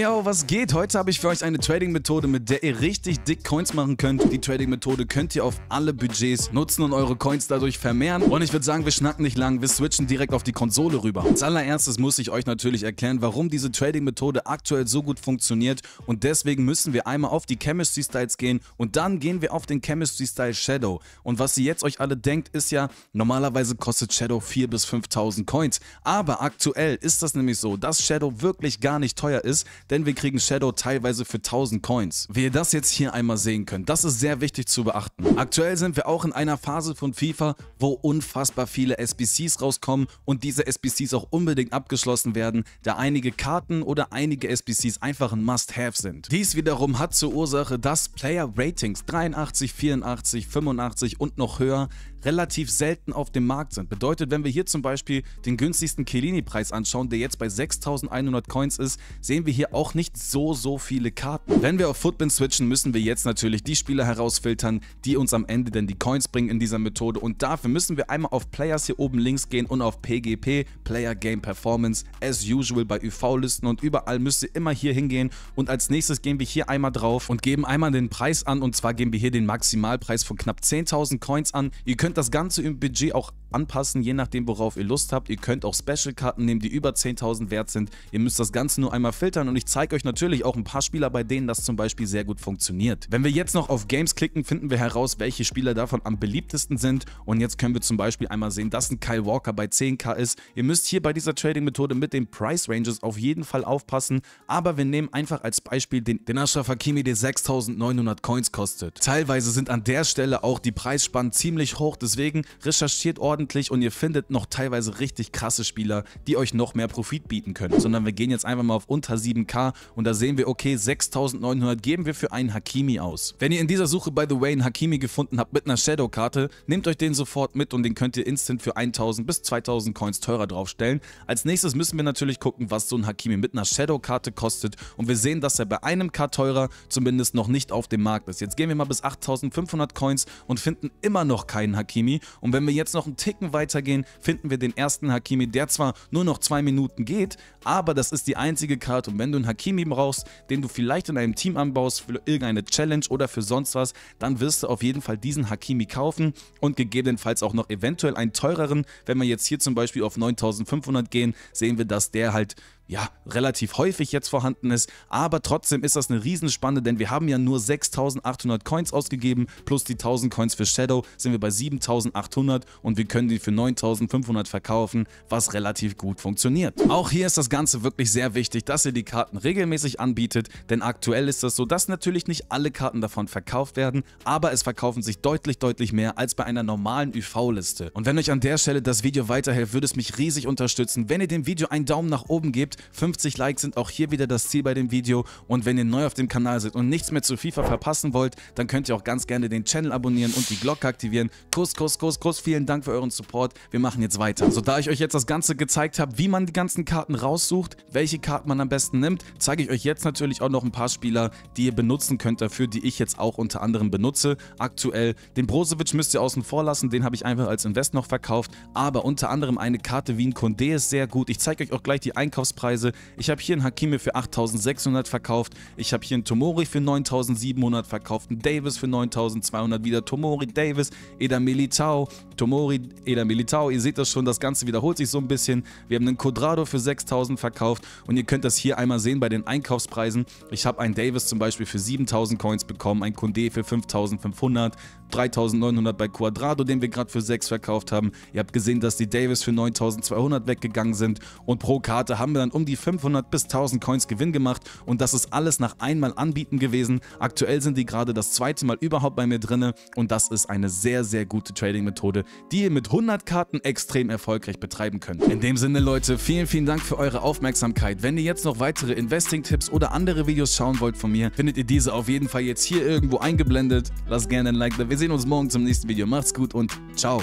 yo, was geht? Heute habe ich für euch eine Trading-Methode, mit der ihr richtig dick Coins machen könnt. Die Trading-Methode könnt ihr auf alle Budgets nutzen und eure Coins dadurch vermehren. Und ich würde sagen, wir schnacken nicht lang, wir switchen direkt auf die Konsole rüber. Als allererstes muss ich euch natürlich erklären, warum diese Trading-Methode aktuell so gut funktioniert. Und deswegen müssen wir einmal auf die Chemistry-Styles gehen und dann gehen wir auf den Chemistry-Style Shadow. Und was ihr jetzt euch alle denkt, ist ja, normalerweise kostet Shadow 4.000 bis 5.000 Coins. Aber aktuell ist das nämlich so, dass Shadow wirklich gar nicht teuer ist, denn wir kriegen Shadow teilweise für 1000 Coins. Wie ihr das jetzt hier einmal sehen könnt, das ist sehr wichtig zu beachten. Aktuell sind wir auch in einer Phase von FIFA, wo unfassbar viele SBCs rauskommen und diese SBCs auch unbedingt abgeschlossen werden, da einige Karten oder einige SBCs einfach ein Must-Have sind. Dies wiederum hat zur Ursache, dass Player Ratings 83, 84, 85 und noch höher relativ selten auf dem Markt sind. Bedeutet, wenn wir hier zum Beispiel den günstigsten Chiellini-Preis anschauen, der jetzt bei 6100 Coins ist, sehen wir hier auch auch nicht so, so viele Karten. Wenn wir auf Footbin switchen, müssen wir jetzt natürlich die Spieler herausfiltern, die uns am Ende denn die Coins bringen in dieser Methode. Und dafür müssen wir einmal auf Players hier oben links gehen und auf PGP, Player Game Performance, as usual bei UV-Listen und überall müsst ihr immer hier hingehen. Und als nächstes gehen wir hier einmal drauf und geben einmal den Preis an und zwar geben wir hier den Maximalpreis von knapp 10.000 Coins an. Ihr könnt das Ganze im Budget auch anpassen, je nachdem worauf ihr Lust habt. Ihr könnt auch Special-Karten nehmen, die über 10.000 wert sind. Ihr müsst das Ganze nur einmal filtern und ich zeige euch natürlich auch ein paar Spieler, bei denen das zum Beispiel sehr gut funktioniert. Wenn wir jetzt noch auf Games klicken, finden wir heraus, welche Spieler davon am beliebtesten sind und jetzt können wir zum Beispiel einmal sehen, dass ein Kyle Walker bei 10k ist. Ihr müsst hier bei dieser Trading-Methode mit den Price Ranges auf jeden Fall aufpassen, aber wir nehmen einfach als Beispiel den, den Ashraf Hakimi, der 6900 Coins kostet. Teilweise sind an der Stelle auch die Preisspannen ziemlich hoch, deswegen recherchiert ordentlich und ihr findet noch teilweise richtig krasse Spieler, die euch noch mehr Profit bieten können, sondern wir gehen jetzt einfach mal auf unter 7k und da sehen wir, okay, 6900 geben wir für einen Hakimi aus. Wenn ihr in dieser Suche, by the way, einen Hakimi gefunden habt mit einer Shadow-Karte, nehmt euch den sofort mit und den könnt ihr instant für 1000 bis 2000 Coins teurer draufstellen. Als nächstes müssen wir natürlich gucken, was so ein Hakimi mit einer Shadow-Karte kostet und wir sehen, dass er bei einem K teurer zumindest noch nicht auf dem Markt ist. Jetzt gehen wir mal bis 8500 Coins und finden immer noch keinen Hakimi und wenn wir jetzt noch einen Ticken weitergehen, finden wir den ersten Hakimi, der zwar nur noch zwei Minuten geht, aber das ist die einzige Karte und wenn du einen Hakimi brauchst, den du vielleicht in einem Team anbaust für irgendeine Challenge oder für sonst was, dann wirst du auf jeden Fall diesen Hakimi kaufen und gegebenenfalls auch noch eventuell einen teureren. Wenn wir jetzt hier zum Beispiel auf 9500 gehen, sehen wir, dass der halt ja, relativ häufig jetzt vorhanden ist. Aber trotzdem ist das eine Riesenspanne, denn wir haben ja nur 6800 Coins ausgegeben, plus die 1000 Coins für Shadow sind wir bei 7800 und wir können die für 9500 verkaufen, was relativ gut funktioniert. Auch hier ist das Ganze wirklich sehr wichtig, dass ihr die Karten regelmäßig anbietet, denn aktuell ist das so, dass natürlich nicht alle Karten davon verkauft werden, aber es verkaufen sich deutlich, deutlich mehr als bei einer normalen UV-Liste. Und wenn euch an der Stelle das Video weiterhilft, würde es mich riesig unterstützen, wenn ihr dem Video einen Daumen nach oben gebt 50 Likes sind auch hier wieder das Ziel bei dem Video und wenn ihr neu auf dem Kanal seid und nichts mehr zu FIFA verpassen wollt, dann könnt ihr auch ganz gerne den Channel abonnieren und die Glocke aktivieren. Kuss, Kuss, Kuss, Kuss, vielen Dank für euren Support. Wir machen jetzt weiter. So, da ich euch jetzt das Ganze gezeigt habe, wie man die ganzen Karten raussucht, welche Karten man am besten nimmt, zeige ich euch jetzt natürlich auch noch ein paar Spieler, die ihr benutzen könnt dafür, die ich jetzt auch unter anderem benutze. Aktuell den Brozovic müsst ihr außen vor lassen, den habe ich einfach als Invest noch verkauft, aber unter anderem eine Karte wie ein Condé ist sehr gut. Ich zeige euch auch gleich die Einkaufspreise Preise. Ich habe hier einen Hakimi für 8600 verkauft. Ich habe hier einen Tomori für 9700 verkauft. Einen Davis für 9200. Wieder Tomori, Davis, Eda Militao. Tomori, Eda Militao. Ihr seht das schon, das Ganze wiederholt sich so ein bisschen. Wir haben einen Quadrado für 6000 verkauft. Und ihr könnt das hier einmal sehen bei den Einkaufspreisen. Ich habe einen Davis zum Beispiel für 7000 Coins bekommen. Ein Kunde für 5500. 3900 bei Quadrado, den wir gerade für 6 verkauft haben. Ihr habt gesehen, dass die Davis für 9200 weggegangen sind. Und pro Karte haben wir dann um um die 500 bis 1000 Coins Gewinn gemacht und das ist alles nach einmal anbieten gewesen. Aktuell sind die gerade das zweite Mal überhaupt bei mir drinne und das ist eine sehr, sehr gute Trading-Methode, die ihr mit 100 Karten extrem erfolgreich betreiben könnt. In dem Sinne, Leute, vielen, vielen Dank für eure Aufmerksamkeit. Wenn ihr jetzt noch weitere Investing-Tipps oder andere Videos schauen wollt von mir, findet ihr diese auf jeden Fall jetzt hier irgendwo eingeblendet. Lasst gerne ein Like da. Wir sehen uns morgen zum nächsten Video. Macht's gut und ciao.